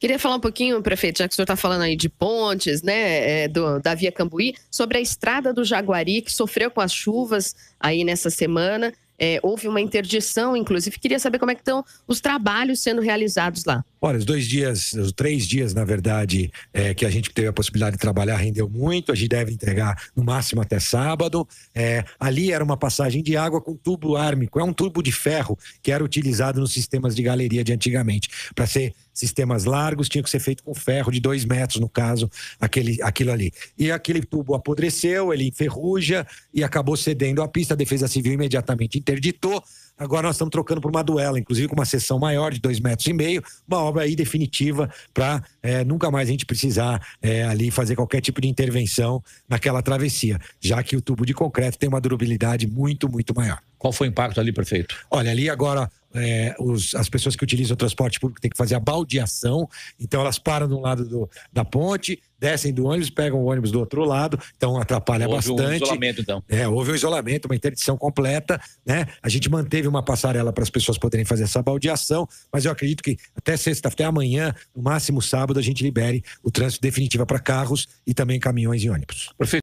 Queria falar um pouquinho, prefeito, já que o senhor está falando aí de pontes, né, é, do, da Via Cambuí, sobre a estrada do Jaguari, que sofreu com as chuvas aí nessa semana. É, houve uma interdição, inclusive. Queria saber como é que estão os trabalhos sendo realizados lá. Olha, os dois dias, os três dias, na verdade, é, que a gente teve a possibilidade de trabalhar, rendeu muito. A gente deve entregar no máximo até sábado. É, ali era uma passagem de água com tubo ármico. É um tubo de ferro que era utilizado nos sistemas de galeria de antigamente. Para ser sistemas largos, tinha que ser feito com ferro de dois metros, no caso, aquele, aquilo ali. E aquele tubo apodreceu, ele enferruja e acabou cedendo a pista. A Defesa Civil imediatamente interditou. Agora nós estamos trocando por uma duela, inclusive com uma seção maior de dois metros e meio, uma obra aí definitiva para é, nunca mais a gente precisar é, ali fazer qualquer tipo de intervenção naquela travessia, já que o tubo de concreto tem uma durabilidade muito, muito maior. Qual foi o impacto ali, prefeito? Olha, ali agora é, os, as pessoas que utilizam o transporte público têm que fazer a baldeação, então elas param de um lado do, da ponte, descem do ônibus, pegam o ônibus do outro lado, então atrapalha houve bastante. Houve um isolamento, então. É, houve um isolamento, uma interdição completa, né? A gente manteve uma passarela para as pessoas poderem fazer essa baldeação, mas eu acredito que até sexta, até amanhã, no máximo sábado, a gente libere o trânsito definitivo para carros e também caminhões e ônibus. Perfeito.